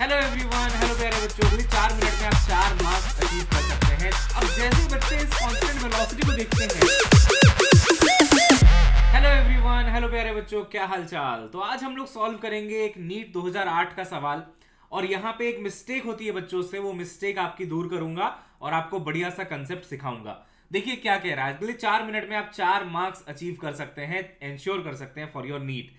hello everyone hello प्यारे बच्चों अगले चार मिनट में आप चार मार्क्स अचीव कर सकते हैं अब जैसे बच्चे इस कॉन्स्टेंट वेलोसिटी को देखते हैं हेलो एवरीवन हेलो प्यारे बच्चों क्या हालचाल तो आज हम लोग सॉल्व करेंगे एक नीट 2008 का सवाल और यहाँ पे एक मिस्टेक होती है बच्चों से वो मिस्टेक आपकी दूर करूंगा और आपको बढ़िया सा कंसेप्ट सिखाऊंगा देखिए क्या कह रहा है अगले चार मिनट में आप चार मार्क्स अचीव कर सकते हैं एंश्योर कर सकते हैं फॉर योर नीट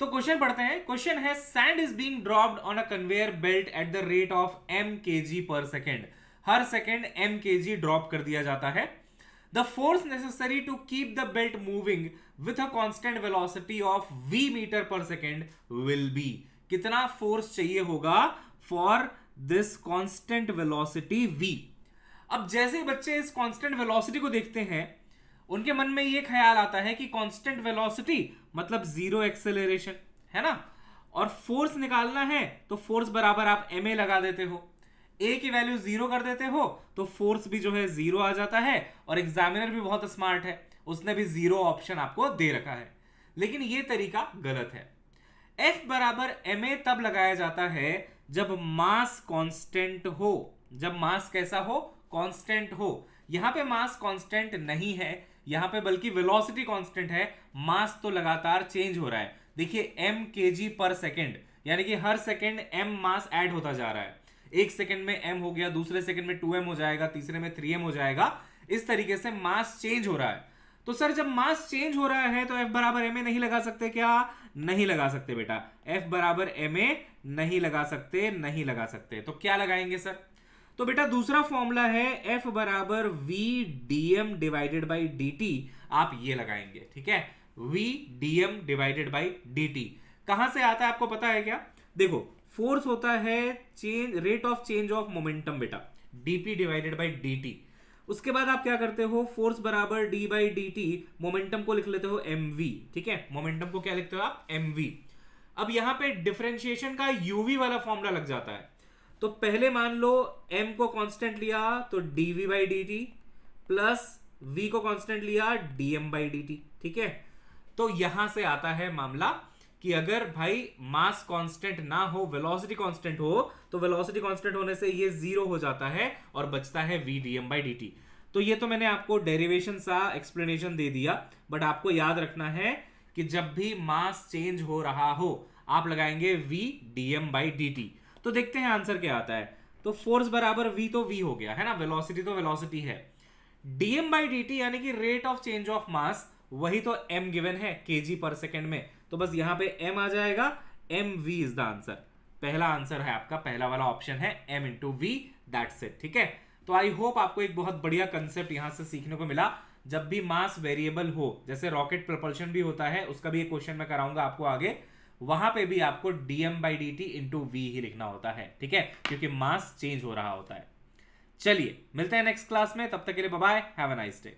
तो क्वेश्चन पढ़ते हैं क्वेश्चन है sand is being dropped on a conveyor belt at the rate of M K G per second हर सेकेंड एम के ड्रॉप कर दिया जाता है the force necessary to keep the belt moving with a constant velocity of V metre per second will be कितना force चाहिए होगा for this constant velocity V अब जैसे बच्चे इस कॉन्स्टेंट वेलोसिटी को देखते हैं उनके मन में ये ख्याल आता है कि कांस्टेंट वेलोसिटी मतलब जीरो एक्सेलरेशन है ना और फोर्स निकालना है तो फोर्स बराबर आप एम लगा देते हो ए की वैल्यू जीरो कर देते हो तो फोर्स भी जो है जीरो आ जाता है और एग्जामिनर भी बहुत स्मार्ट है उसने भी जीरो ऑप्शन आपको दे रखा है लेकिन ये तरीका गलत है एफ बराबर एम तब लगाया जाता है जब मास कांस्टेंट हो जब मास कैसा हो कांस्टेंट हो यहां पे मास कांस्टेंट नहीं है यहां पे बल्कि वेलोसिटी कांस्टेंट है मास तो लगातार चेंज हो रहा है देखिए M K G per second यानी कि हर सेकेंड एम मास एड होता जा रहा है एक सेकेंड में एम हो गया दूसरे सेकेंड में टू एम हो जाएगा तीसरे में थ्री एम हो जाएगा इस तरीके से मास चेंज हो रहा है तो सर जब मास चेंज हो रहा है तो एफ बराबर एम ए नहीं लगा सकते क्या नहीं लगा सकते बेटा एफ बराबर एम ए नहीं लगा सकते नहीं लगा सकते तो क्या लगाएंगे सर तो बेटा दूसरा फॉर्मूला है एफ बराबर V D M divided by D T आप ये लगाएंगे ठीक है V dm divided by D T कहां से आता है आपको पता है क्या देखो फोर्स होता है change rate of change of momentum बेटा dp divided by D T उसके बाद आप क्या करते हो फोर्स बराबर D by D T momentum को लिख लेते हो एम वी ठीक है मोमेंटम को क्या लिखते हो आप एम वी अब यहां पे डिफ्रेंशिएशन का यूवी वाला फॉर्मूला लग जाता है तो पहले मान लो एम को कांस्टेंट लिया तो D V by D T plus V को कांस्टेंट लिया D M by D T ठीक है तो यहां से आता है मामला कि अगर भाई मास कांस्टेंट ना हो वेलोसिटी कांस्टेंट हो तो वेलोसिटी कांस्टेंट होने से ये जीरो हो जाता है और बचता है V D M by D T तो ये तो मैंने आपको डेरिवेशन सा एक्सप्लेनेशन दे दिया बट आपको याद रखना है कि जब भी मास चेंज हो रहा हो आप लगाएंगे V D M by D T तो देखते हैं आंसर क्या आता है तो फोर्स बराबर वी तो वी हो गया है ना वेलोसिटी तो वेलोसिटी है डीएम बाई डी टी यानी कि rate of change of mass वही तो एम गिवन है के जी पर सेकेंड में तो बस यहां पे एम आ जाएगा M V is the answer पहला आंसर है आपका पहला वाला ऑप्शन है M into V that's it ठीक है तो आई होप आपको एक बहुत बढ़िया कंसेप्ट यहां से सीखने को मिला जब भी मास वेरिएबल हो जैसे रॉकेट प्रपल्शन भी होता है उसका भी एक क्वेश्चन मैं कराऊंगा आपको आगे वहां पे भी आपको DM by D T into V ही लिखना होता है ठीक है क्योंकि मास चेंज हो रहा होता है चलिए मिलते हैं नेक्स्ट क्लास में तब तक के लिए bye have a nice day